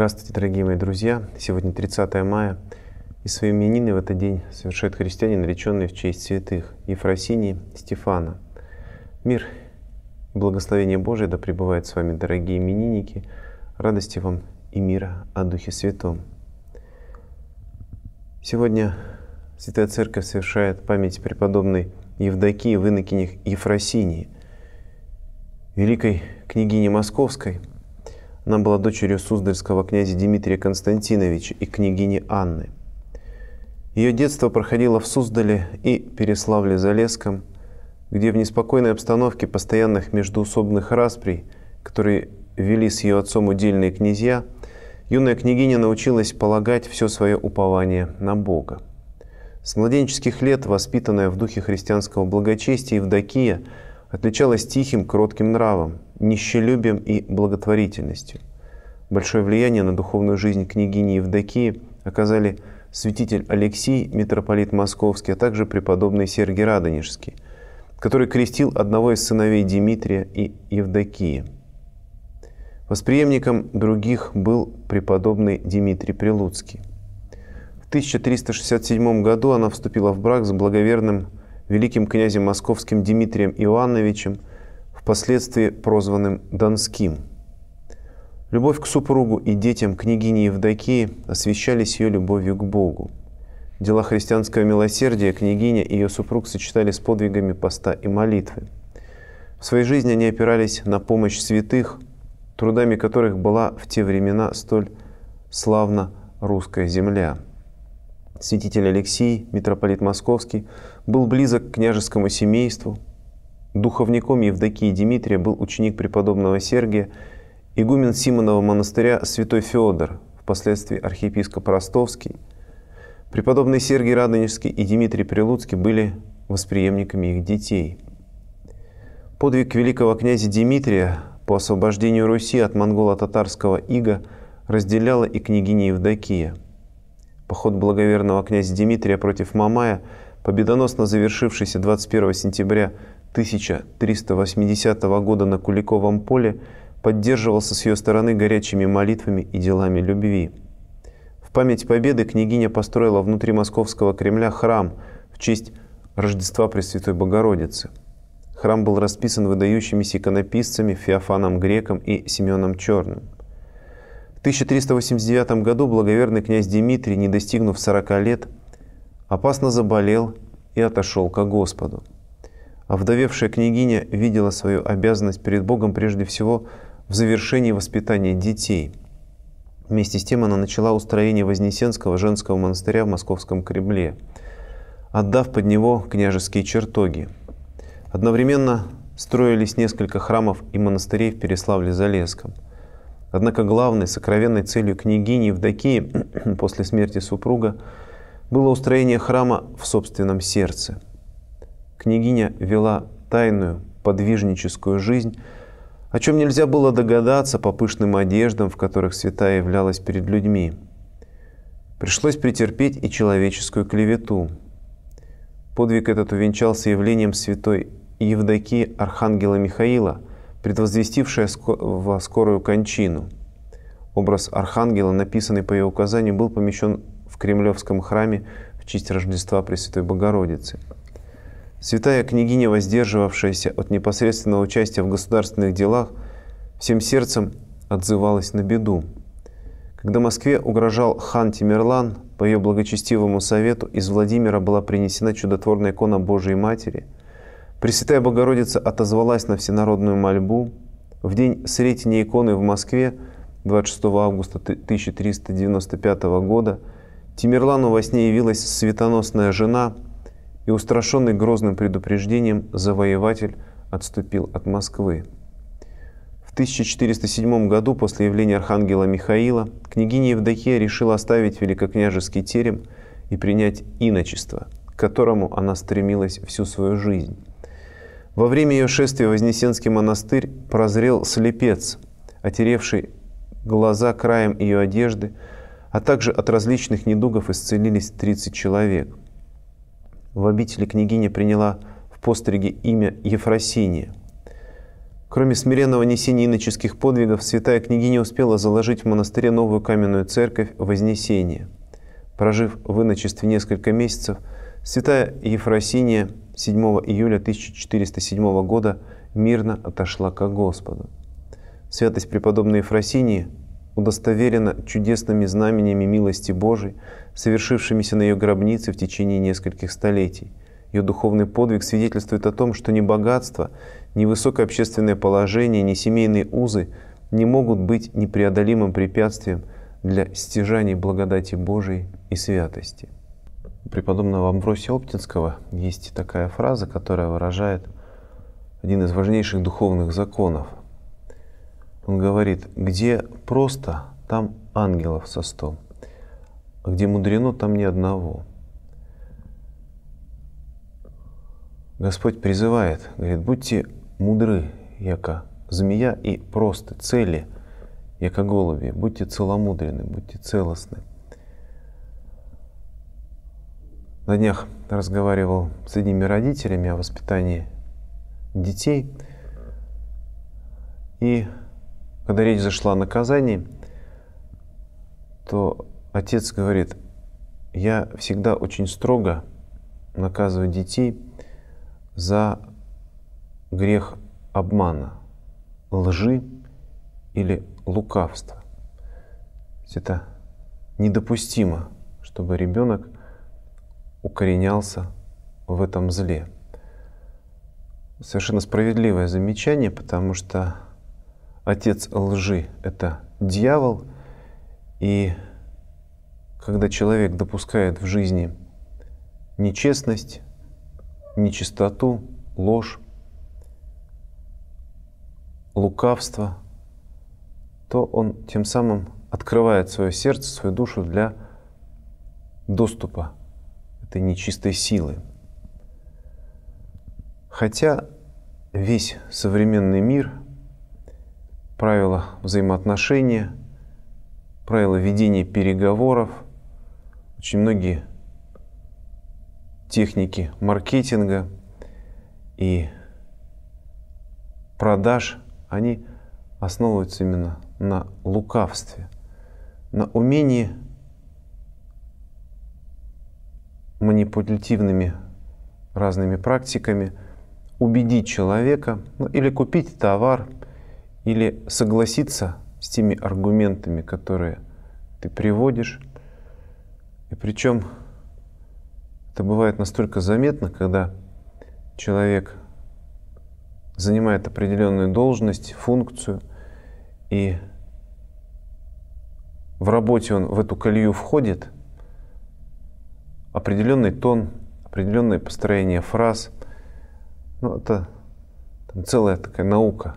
Здравствуйте, дорогие мои друзья! Сегодня 30 мая, и свои именины в этот день совершают христиане, нареченные в честь святых Ефросинии Стефана. Мир и благословение Божие да пребывает с вами, дорогие именинники, радости вам и мира о Духе Святом. Сегодня Святая Церковь совершает память преподобной Евдокии в инокинях Ефросинии, великой княгини Московской – она была дочерью Суздальского князя Дмитрия Константиновича и княгини Анны. Ее детство проходило в Суздале и Переславле-Залесском, где в неспокойной обстановке постоянных междуусобных расприй, которые вели с ее отцом удельные князья, юная княгиня научилась полагать все свое упование на Бога. С младенческих лет, воспитанная в духе христианского благочестия Евдокия, отличалась тихим, кротким нравом, нищелюбием и благотворительностью. Большое влияние на духовную жизнь княгини Евдокии оказали святитель Алексий, митрополит Московский, а также преподобный Сергий Радонежский, который крестил одного из сыновей Дмитрия и Евдокии. Восприемником других был преподобный Дмитрий Прилуцкий. В 1367 году она вступила в брак с благоверным великим князем московским Дмитрием Иоанновичем – впоследствии прозванным Донским. Любовь к супругу и детям княгини Евдокии освещались ее любовью к Богу. Дела христианского милосердия княгиня и ее супруг сочетали с подвигами поста и молитвы. В своей жизни они опирались на помощь святых, трудами которых была в те времена столь славна русская земля. Святитель Алексий, митрополит Московский, был близок к княжескому семейству – Духовником Евдокии Дмитрия был ученик преподобного Сергия, игумен Симонова монастыря святой Феодор, впоследствии архиепископ Ростовский. Преподобные Сергий Радонежский и Дмитрий Прилуцкий были восприемниками их детей. Подвиг великого князя Дмитрия по освобождению Руси от монголо-татарского ига разделяла и княгиня Евдокия. Поход благоверного князя Дмитрия против Мамая, победоносно завершившийся 21 сентября 1380 года на Куликовом поле поддерживался с ее стороны горячими молитвами и делами любви. В память победы княгиня построила внутри московского Кремля храм в честь Рождества Пресвятой Богородицы. Храм был расписан выдающимися иконописцами Феофаном Греком и Семеном Черным. В 1389 году благоверный князь Дмитрий, не достигнув 40 лет, опасно заболел и отошел ко Господу. Овдовевшая княгиня видела свою обязанность перед Богом прежде всего в завершении воспитания детей. Вместе с тем она начала устроение Вознесенского женского монастыря в Московском Кремле, отдав под него княжеские чертоги. Одновременно строились несколько храмов и монастырей в Переславле-Залесском. Однако главной сокровенной целью княгини Евдокии после смерти супруга было устроение храма в собственном сердце – Княгиня вела тайную подвижническую жизнь, о чем нельзя было догадаться по пышным одеждам, в которых святая являлась перед людьми. Пришлось претерпеть и человеческую клевету. Подвиг этот увенчался явлением святой Евдокии Архангела Михаила, предвозвестившая во скорую кончину. Образ Архангела, написанный по ее указанию, был помещен в Кремлевском храме в честь Рождества Пресвятой Богородицы. Святая княгиня, воздерживавшаяся от непосредственного участия в государственных делах, всем сердцем отзывалась на беду. Когда Москве угрожал хан Тимирлан, по ее благочестивому совету из Владимира была принесена чудотворная икона Божией Матери. Пресвятая Богородица отозвалась на всенародную мольбу. В день Сретения иконы в Москве 26 августа 1395 года Тимирлану во сне явилась светоносная жена – и, устрашенный грозным предупреждением, завоеватель отступил от Москвы. В 1407 году, после явления архангела Михаила, княгиня Евдокия решила оставить великокняжеский терем и принять иночество, к которому она стремилась всю свою жизнь. Во время ее шествия в Вознесенский монастырь прозрел слепец, отеревший глаза краем ее одежды, а также от различных недугов исцелились 30 человек – в обители княгиня приняла в постриге имя Ефросиния. Кроме смиренного несения иноческих подвигов, святая княгиня успела заложить в монастыре новую каменную церковь Вознесения. Прожив в иночестве несколько месяцев, святая Ефросиния 7 июля 1407 года мирно отошла к Господу. Святость преподобной Ефросинии – удостоверена чудесными знамениями милости Божией, совершившимися на ее гробнице в течение нескольких столетий. Ее духовный подвиг свидетельствует о том, что ни богатство, ни высокое общественное положение, ни семейные узы не могут быть непреодолимым препятствием для стяжания благодати Божией и святости. У преподобного Амвросия Оптинского есть такая фраза, которая выражает один из важнейших духовных законов – он говорит, где просто, там ангелов со сто, а где мудрено, там ни одного. Господь призывает, говорит, будьте мудры, яко змея, и просты, цели, яко голуби, будьте целомудренны, будьте целостны. На днях разговаривал с одними родителями о воспитании детей. И когда речь зашла о наказании, то отец говорит, я всегда очень строго наказываю детей за грех обмана, лжи или лукавства. Это недопустимо, чтобы ребенок укоренялся в этом зле. Совершенно справедливое замечание, потому что отец лжи — это дьявол. И когда человек допускает в жизни нечестность, нечистоту, ложь, лукавство, то он тем самым открывает свое сердце, свою душу для доступа этой нечистой силы. Хотя весь современный мир — правила взаимоотношения, правила ведения переговоров, очень многие техники маркетинга и продаж, они основываются именно на лукавстве, на умении манипулятивными разными практиками убедить человека ну, или купить товар – или согласиться с теми аргументами, которые ты приводишь. И причем это бывает настолько заметно, когда человек занимает определенную должность, функцию, и в работе он в эту колею входит, определенный тон, определенное построение фраз, ну это там, целая такая наука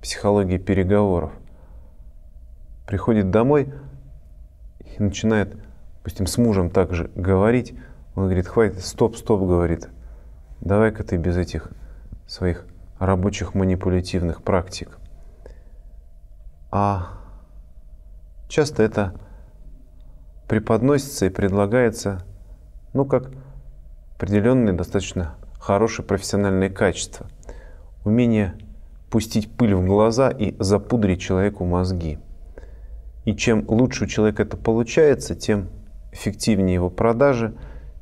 психологии переговоров. Приходит домой и начинает, допустим, с мужем также говорить. Он говорит, хватит, стоп, стоп, говорит. Давай-ка ты без этих своих рабочих манипулятивных практик. А часто это преподносится и предлагается, ну, как определенные достаточно хорошие профессиональные качества. Умение пустить пыль в глаза и запудрить человеку мозги. И чем лучше у человека это получается, тем эффективнее его продажи,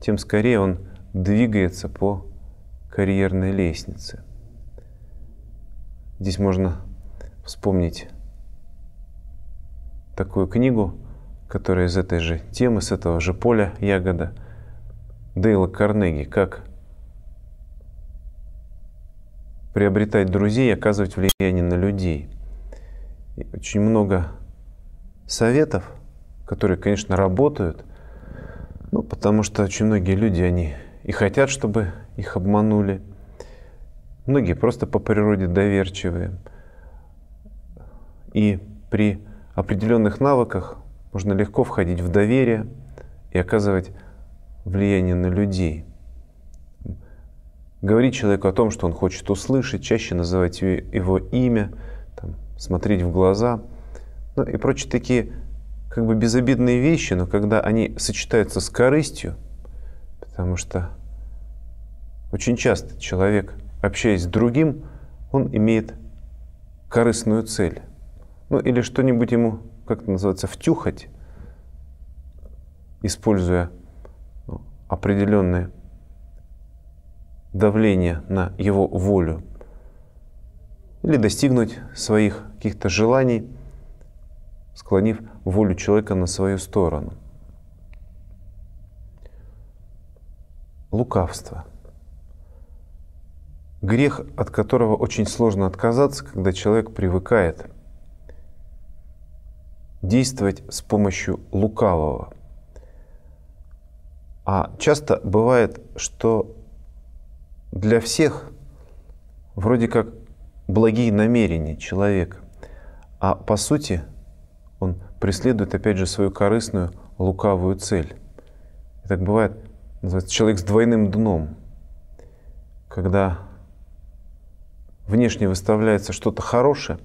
тем скорее он двигается по карьерной лестнице. Здесь можно вспомнить такую книгу, которая из этой же темы, с этого же поля ягода, Дейла Карнеги «Как приобретать друзей оказывать влияние на людей. И очень много советов, которые, конечно, работают, ну, потому что очень многие люди, они и хотят, чтобы их обманули. Многие просто по природе доверчивые. И при определенных навыках можно легко входить в доверие и оказывать влияние на людей – говорить человеку о том, что он хочет услышать, чаще называть его имя, там, смотреть в глаза, ну и прочие такие как бы безобидные вещи, но когда они сочетаются с корыстью, потому что очень часто человек, общаясь с другим, он имеет корыстную цель. Ну или что-нибудь ему, как это называется, втюхать, используя ну, определенные давление на его волю или достигнуть своих каких-то желаний, склонив волю человека на свою сторону. Лукавство. Грех, от которого очень сложно отказаться, когда человек привыкает действовать с помощью лукавого. А часто бывает, что для всех вроде как благие намерения человека, а по сути он преследует опять же свою корыстную лукавую цель. И так бывает, называется человек с двойным дном, когда внешне выставляется что-то хорошее.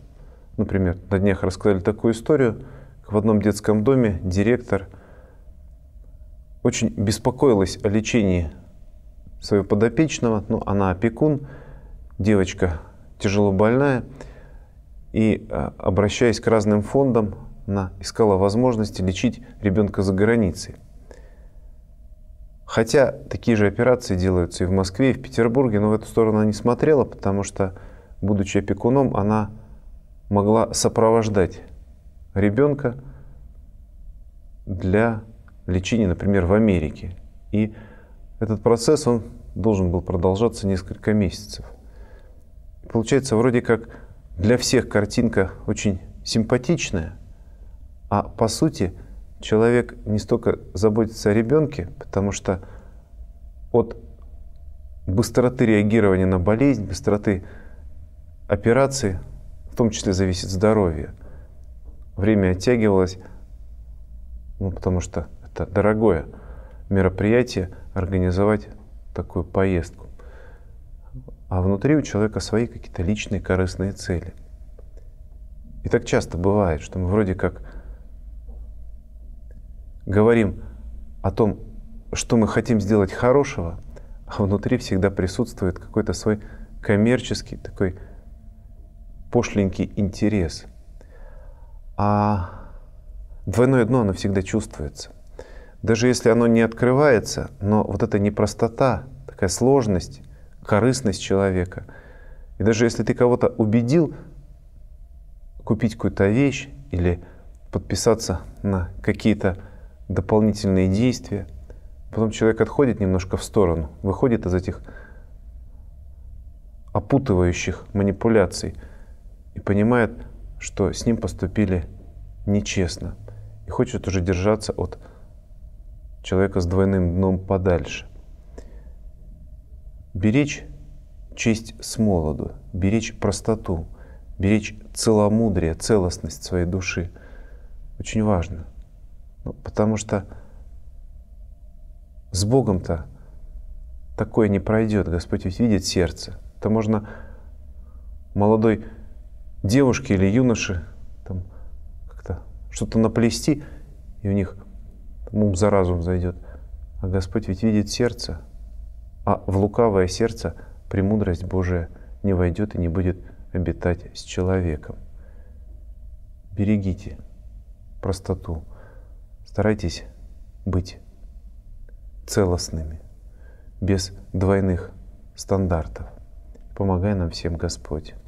Например, на днях рассказали такую историю, в одном детском доме директор очень беспокоилась о лечении своего подопечного, ну, она опекун, девочка тяжело больная, и, а, обращаясь к разным фондам, она искала возможности лечить ребенка за границей. Хотя такие же операции делаются и в Москве, и в Петербурге, но в эту сторону она не смотрела, потому что, будучи опекуном, она могла сопровождать ребенка для лечения, например, в Америке. И этот процесс, он должен был продолжаться несколько месяцев. Получается, вроде как для всех картинка очень симпатичная, а по сути человек не столько заботится о ребенке, потому что от быстроты реагирования на болезнь, быстроты операции, в том числе зависит здоровье. Время оттягивалось, ну, потому что это дорогое мероприятие, организовать такую поездку. А внутри у человека свои какие-то личные корыстные цели. И так часто бывает, что мы вроде как говорим о том, что мы хотим сделать хорошего, а внутри всегда присутствует какой-то свой коммерческий, такой пошленький интерес. А двойное дно, оно всегда чувствуется даже если оно не открывается, но вот эта непростота, такая сложность, корыстность человека. И даже если ты кого-то убедил купить какую-то вещь или подписаться на какие-то дополнительные действия, потом человек отходит немножко в сторону, выходит из этих опутывающих манипуляций и понимает, что с ним поступили нечестно и хочет уже держаться от человека с двойным дном подальше. Беречь честь с молоду, беречь простоту, беречь целомудрие, целостность своей души очень важно. Ну, потому что с Богом-то такое не пройдет. Господь ведь видит сердце. То можно молодой девушке или юноше там как-то что-то наплести, и у них там ум за разум зайдет. А Господь ведь видит сердце, а в лукавое сердце премудрость Божия не войдет и не будет обитать с человеком. Берегите простоту, старайтесь быть целостными, без двойных стандартов. Помогай нам всем, Господь.